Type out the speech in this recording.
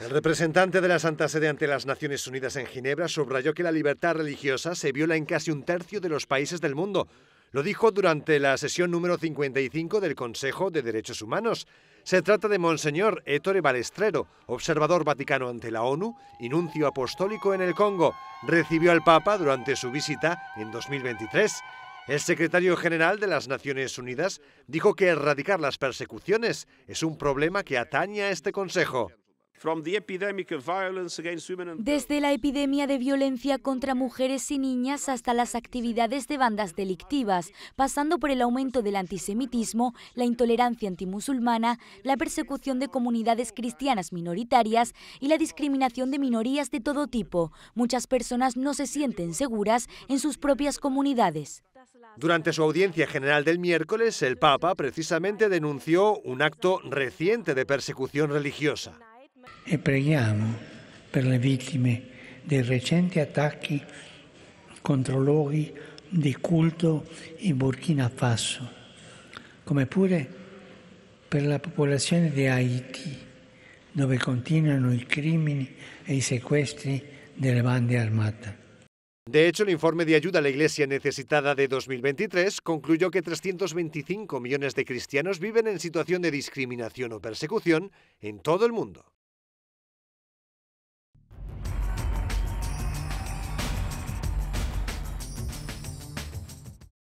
El representante de la Santa Sede ante las Naciones Unidas en Ginebra subrayó que la libertad religiosa se viola en casi un tercio de los países del mundo. Lo dijo durante la sesión número 55 del Consejo de Derechos Humanos. Se trata de Monseñor Ettore Balestrero, observador vaticano ante la ONU y nuncio apostólico en el Congo. Recibió al Papa durante su visita en 2023 el secretario general de las Naciones Unidas dijo que erradicar las persecuciones es un problema que atañe a este Consejo. Desde la epidemia de violencia contra mujeres y niñas hasta las actividades de bandas delictivas, pasando por el aumento del antisemitismo, la intolerancia antimusulmana, la persecución de comunidades cristianas minoritarias y la discriminación de minorías de todo tipo, muchas personas no se sienten seguras en sus propias comunidades. Durante su audiencia general del miércoles, el Papa precisamente denunció un acto reciente de persecución religiosa. E por per víctimas de los recientes ataques contra luoghi de culto en Burkina Faso, como pure por la población Haití, Haití, dove los crímenes y los secuestros de las bandas armadas. De hecho, el informe de ayuda a la Iglesia necesitada de 2023 concluyó que 325 millones de cristianos viven en situación de discriminación o persecución en todo el mundo.